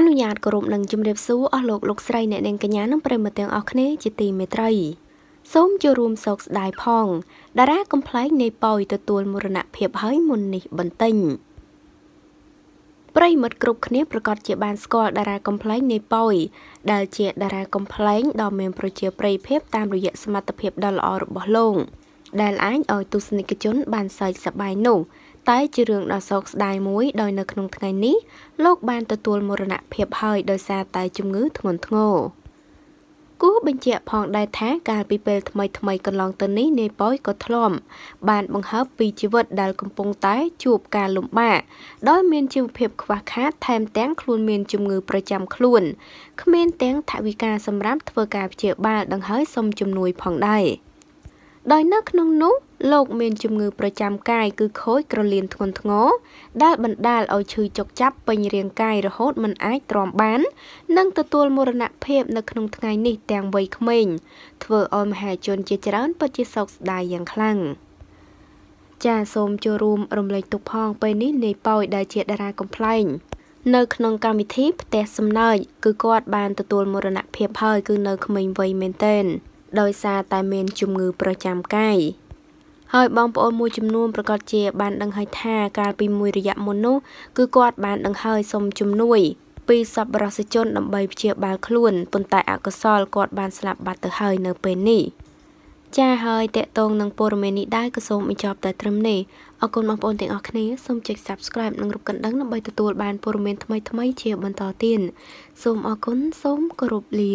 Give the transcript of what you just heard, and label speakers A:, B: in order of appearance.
A: អនុញ្ញាតគោរពនិងជំរាបសួរអស់លោកលោកស្រីអ្នកនាងកញ្ញានិងប្រិមត្តទាំងអស់គ្នា ជាទីមេត្រីសូមចូលរួមសោកស្ដាយផងតារាកំ pl ែងនៃប៉ោយ ទទួលមរណភាព ហើយមុននេះបន្តិញប្រិមិត្តគ្រប់គ្នាប្រកាសជាបានស្គាល់តារាកំ pl ែងនៃប៉ោយដែលជា តារាកំ pl ែងដ៏មានប្រជាប្រិយភាពតាមរយៈសមត្ថភាពដ៏ល្អរបស់លោកដែលអាចឲ្យទស្សនិកជន បានសើចសប្បាយនោះតែជារឿងដ៏សោកស្ដាយមួយដោយនៅក្នុងថ្ងៃនេះលោកបានទទួលមរណភាពហើយដោយសារតែជំងឺធ្ងន់ធ្ងរគូបញ្ជាក់ផងដែរថាកាលពីពេលថ្មីថ្មីកន្លងទៅនេះនាយប៉ោយក៏ធ្លាប់បានបង្ហើបពីជីវិតដែលកំពុងតែជួបការលំបាកដោយមានជីវភាពខ្វះខាតថែមទាំងខ្លួនមានជំងឺប្រចាំខ្លួនគ្មានទាំងថវិកាសម្រាប់ធ្វើការព្យាបាលដង្ហើយសុំជំនួយផងដែរ។ដោយនៅក្នុងនោះ លោកមានជំងឺប្រចាំកាយគឺខូចក្រលៀនធ្ងន់ធ្ងរដែលបណ្ដាលឲ្យឈឺចុកចាប់ពេញរាងកាយរហូតមិនអាចទ្រាំបាន និងទទួលមរណភាពនៅក្នុងថ្ងៃនេះទាំងវ័យក្មេងធ្វើឲ្យមហាជនជាច្រើនពិតជាសោកស្ដាយយ៉ាងខ្លាំងចាសសូមចូលរួមរំលែកទុកផង ពេលនេះនាយប៉ោយដែលជាតារាកំ pl ែងនៅក្នុងកម្មវិធីផ្ទះសំណើចគឺគាត់បានទទួលមរណភាពហើយគឺនៅក្មេងវ័យមែនទែនដោយសារតែមានជំងឺប្រចាំកាយហើយបងប្អូនមួយចំនួនប្រកាសជា បានដឹងហើយថាកាលពីមួយរយៈមុននោះគឺគាត់ បានដឹងហើយសុំជំនួយ ពីសប្បុរសជនដើម្បីព្យាបាលខ្លួនប៉ុន្តែអកុសលគាត់បានស្លាប់បាត់ទៅហើយនៅពេលនេះចាហើយតកតងនឹងព័ត៌មាននេះដែរក៏សូមបញ្ចប់តែត្រឹមនេះអរគុណបងប្អូនទាំងអស់គ្នាសូមចុច Subscribe និងរូបកណ្ដឹងដើម្បីទទួល បានព័ត៌មានថ្មីៗជាបន្តទៀតសូមអរគុណសូមគោរពលា